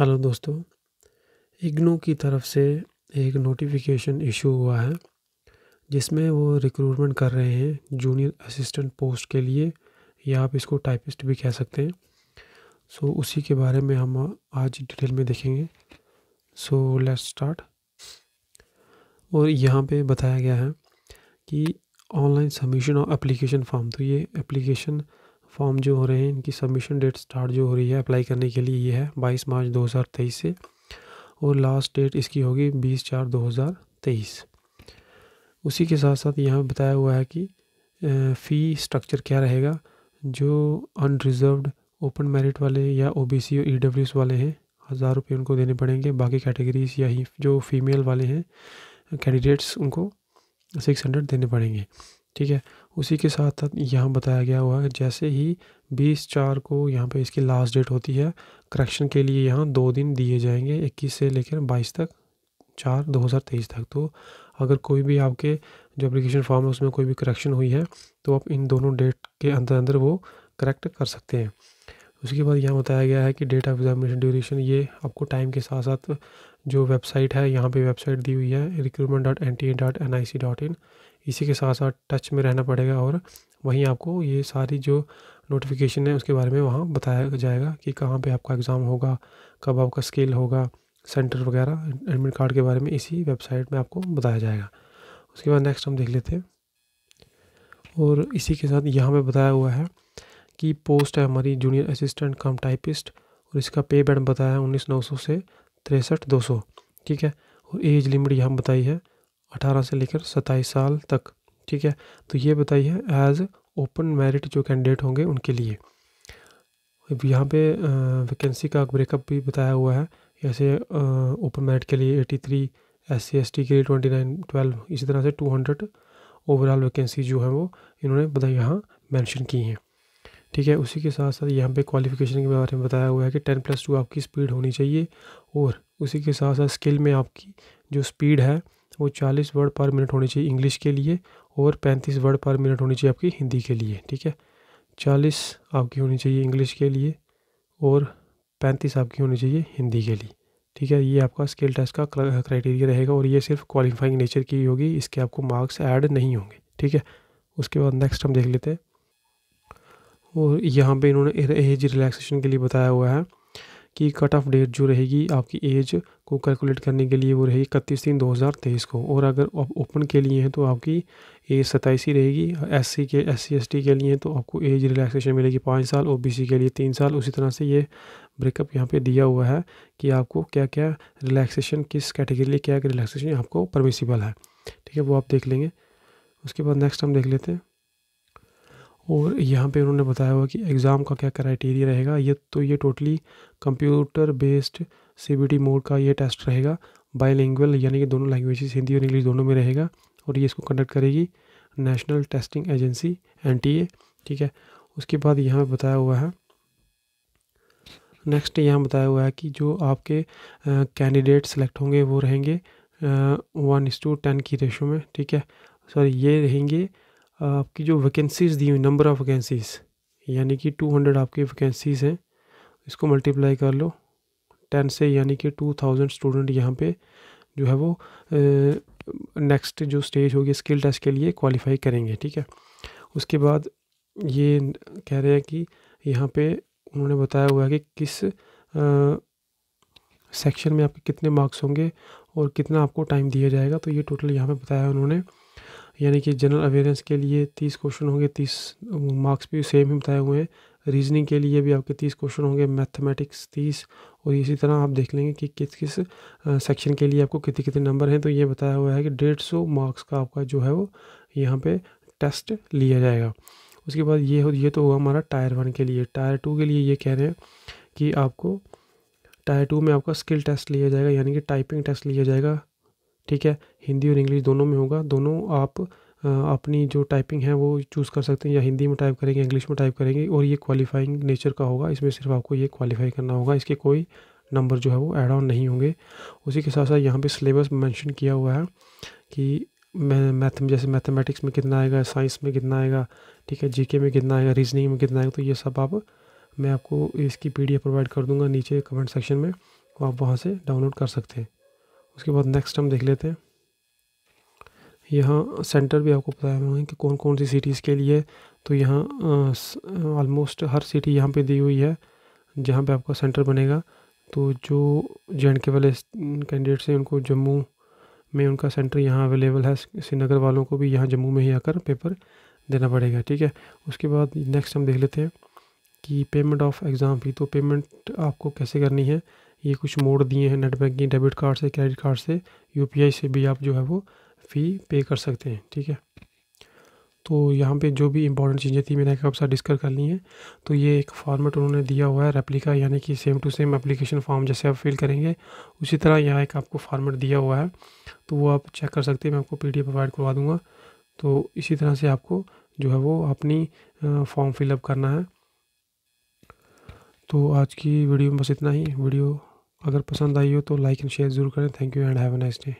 hello दोस्तों इग्नू की तरफ से एक नोटिफिकेशन इशू हुआ है जिसमें वो रिक्रूटमेंट कर रहे हैं जूनियर असिस्टेंट पोस्ट के लिए या आप इसको टाइपिस्ट भी कह सकते हैं सो so, उसी के बारे में हम आज डिटेल में देखेंगे सो लेट्स स्टार्ट और यहाँ पे बताया गया है कि ऑनलाइन सबमिशन और एप्लीकेशन फॉर्म तो ये एप्लीकेशन फॉर्म जो हो रहे हैं इनकी सबमिशन डेट स्टार्ट जो हो रही है अप्लाई करने के लिए ये है बाईस मार्च 2023 से और लास्ट डेट इसकी होगी बीस चार 2023 उसी के साथ साथ यहाँ बताया हुआ है कि फ़ी स्ट्रक्चर क्या रहेगा जो अनरिजर्व्ड ओपन मेरिट वाले या ओ और ई e वाले हैं हज़ार रुपये उनको देने पड़ेंगे बाकी कैटेगरीज या ही जो फीमेल वाले हैं कैंडिडेट्स उनको सिक्स हंड्रेड देने पड़ेंगे ठीक है उसी के साथ साथ यहाँ बताया गया हुआ है जैसे ही बीस चार को यहाँ पे इसकी लास्ट डेट होती है करेक्शन के लिए यहाँ दो दिन दिए जाएंगे इक्कीस से लेकर बाईस तक चार दो हज़ार तेईस तक तो अगर कोई भी आपके जो अप्लीकेशन फॉर्म है उसमें कोई भी करेक्शन हुई है तो आप इन दोनों डेट के अंदर अंदर वो करेक्ट कर सकते हैं उसके बाद यहाँ बताया गया है कि डेट ऑफ एग्जामिनेशन ड्यूरेशन ये आपको टाइम के साथ साथ जो वेबसाइट है यहाँ पे वेबसाइट दी हुई है recruitment dot N T dot N I C dot in इसी के साथ साथ टच में रहना पड़ेगा और वहीं आपको ये सारी जो नोटिफिकेशन है उसके बारे में वहाँ बताया जाएगा कि कहाँ पे आपका एग्ज़ाम होगा कब आपका स्केल होगा सेंटर वगैरह एडमिट कार्ड के बारे में इसी वेबसाइट में आपको बताया जाएगा उसके बाद नेक्स्ट हम देख लेते हैं और इसी के साथ यहाँ पर बताया हुआ है कि पोस्ट है हमारी जूनियर असिस्टेंट कम टाइपिस्ट और इसका पे बैंड बताया है उन्नीस नौ सौ से तिरसठ दो सौ ठीक है और एज लिमिट यहाँ बताई है अठारह से लेकर सत्ताईस साल तक ठीक है तो ये बताई है एज ओपन मेरिट जो कैंडिडेट होंगे उनके लिए यहाँ पे वैकेंसी का ब्रेकअप भी बताया हुआ है जैसे ओपन मेरिट के लिए eighty three S C S T के लिए ट्वेंटी नाइन ट्वेल्व इसी तरह से टू हंड्रेड ओवरऑल वैकेंसी जो है वो इन्होंने बता यहाँ मैंशन की हैं ठीक है उसी के साथ साथ यहाँ पे क्वालिफिकेशन के बारे में बताया हुआ है कि टेन प्लस टू आपकी स्पीड होनी चाहिए और उसी के साथ साथ स्किल में आपकी जो स्पीड है वो चालीस वर्ड पर मिनट होनी चाहिए इंग्लिश के लिए और पैंतीस वर्ड पर मिनट होनी चाहिए आपकी हिंदी के लिए ठीक है चालीस आपकी होनी चाहिए इंग्लिश के लिए और पैंतीस आपकी होनी चाहिए हिंदी के लिए ठीक है ये आपका स्किल टेस्ट का क्राइटेरिया रहेगा और ये सिर्फ क्वालिफाइंग नेचर की होगी इसके आपको मार्क्स ऐड नहीं होंगे ठीक है उसके बाद नेक्स्ट हम देख लेते हैं और यहाँ पे इन्होंने एज रिलैक्सेशन के लिए बताया हुआ है कि कट ऑफ डेट जो रहेगी आपकी एज को कैलकुलेट करने के लिए वो रहेगी इकतीस तीन दो हज़ार तेईस को और अगर आप ओपन के लिए हैं तो आपकी एज सताईस ही रहेगी एस सी के एस सी एस टी के लिए तो आपको एज रिलैक्सेशन मिलेगी पाँच साल ओ बी सी के लिए तीन साल उसी तरह से ये ब्रेकअप यहाँ पे दिया हुआ है कि आपको क्या क्या रिलैक्सेशन किस कैटेगरी लिए क्या रिलैक्सेशन आपको परमिसिबल है ठीक है वो आप देख लेंगे उसके बाद नेक्स्ट हम देख लेते हैं और यहाँ पे उन्होंने बताया हुआ कि एग्ज़ाम का क्या क्राइटेरिया रहेगा ये तो ये टोटली कंप्यूटर बेस्ड सी मोड का ये टेस्ट रहेगा बाईलिंगुअल यानी कि दोनों लैंग्वेजेस हिंदी और इंग्लिश दोनों में रहेगा और ये इसको कंडक्ट करेगी नेशनल टेस्टिंग एजेंसी एन ठीक है उसके बाद यहाँ बताया हुआ है नेक्स्ट यहाँ बताया हुआ है कि जो आपके कैंडिडेट सेलेक्ट होंगे वो रहेंगे वन इस टू टेन की रेशो में ठीक है सॉरी ये रहेंगे आपकी जो वैकेंसीज़ दी हुई नंबर ऑफ़ वैकेंसीज़ यानी कि टू हंड्रेड आपकी वैकेंसीज़ हैं इसको मल्टीप्लाई कर लो टेन से यानी कि टू थाउजेंड स्टूडेंट यहाँ पे जो है वो नेक्स्ट जो स्टेज होगी स्किल टेस्ट के लिए क्वालिफाई करेंगे ठीक है उसके बाद ये कह रहे हैं कि यहाँ पे उन्होंने बताया हुआ है कि किस सेक्शन में आपके कितने मार्क्स होंगे और कितना आपको टाइम दिया जाएगा तो ये टोटल यहाँ पे बताया उन्होंने यानी कि जनरल अवेयरनेस के लिए तीस क्वेश्चन होंगे तीस मार्क्स भी सेम ही बताए हुए हैं रीजनिंग के लिए भी आपके तीस क्वेश्चन होंगे मैथमेटिक्स तीस और इसी तरह आप देख लेंगे कि किस किस सेक्शन के लिए आपको कितने कितने नंबर हैं तो ये बताया हुआ है कि डेढ़ सौ मार्क्स का आपका जो है वो यहाँ पे टेस्ट लिया जाएगा उसके बाद ये हो ये तो हुआ हमारा टायर वन के लिए टायर टू के लिए ये कह रहे हैं कि आपको टायर टू में आपका स्किल टेस्ट लिया जाएगा यानी कि टाइपिंग टेस्ट लिया जाएगा ठीक है हिंदी और इंग्लिश दोनों में होगा दोनों आप अपनी जो टाइपिंग है वो चूज़ कर सकते हैं या हिंदी में टाइप करेंगे इंग्लिश में टाइप करेंगे और ये क्वालिफाइंग नेचर का होगा इसमें सिर्फ आपको ये क्वालिफाई करना होगा इसके कोई नंबर जो है वो एड ऑन नहीं होंगे उसी के साथ साथ यहाँ पे सिलेबस मेंशन किया हुआ है कि मैथ जैसे मैथमेटिक्स में कितना आएगा साइंस में कितना आएगा ठीक है जीके में कितना आएगा रीजनिंग में कितना आएगा तो ये सब आप मैं आपको इसकी पीडीएफ प्रोवाइड कर दूंगा नीचे कमेंट सेक्शन में तो आप वहाँ से डाउनलोड कर सकते हैं उसके बाद नेक्स्ट हम देख लेते हैं यहाँ सेंटर भी आपको बताया हुआ है कि कौन कौन सी सिटीज़ के लिए तो यहाँ ऑलमोस्ट हर सिटी यहाँ पे दी हुई है जहाँ पे आपका सेंटर बनेगा तो जो जे एंड के वाले कैंडिडेट्स हैं उनको जम्मू में उनका सेंटर यहाँ अवेलेबल है श्रीनगर वालों को भी यहाँ जम्मू में ही आकर पेपर देना पड़ेगा ठीक है उसके बाद नेक्स्ट हम देख लेते हैं कि पेमेंट ऑफ एग्ज़ाम फी तो पेमेंट आपको कैसे करनी है ये कुछ मोड दिए हैं नेट बैंकिंग डेबिट कार्ड से क्रेडिट कार्ड से यूपीआई से भी आप जो है वो फ़ी पे कर सकते हैं ठीक है तो यहाँ पे जो भी इंपॉर्टेंट चीज़ें थी मैंने आपके साथ डिस्कस कर ली हैं तो ये एक फॉर्मेट उन्होंने दिया हुआ है रेप्लिका यानी कि same to same application form जैसे आप फिल करेंगे उसी तरह यहाँ एक आपको फॉर्मेट दिया हुआ है तो वो आप चेक कर सकते हैं मैं आपको पी प्रोवाइड करवा दूँगा तो इसी तरह से आपको जो है वो अपनी फॉर्म फिलअप करना है तो आज की वीडियो में बस इतना ही वीडियो अगर पसंद आई हो तो लाइक एंड शेयर ज़रूर करें thank you and have a nice day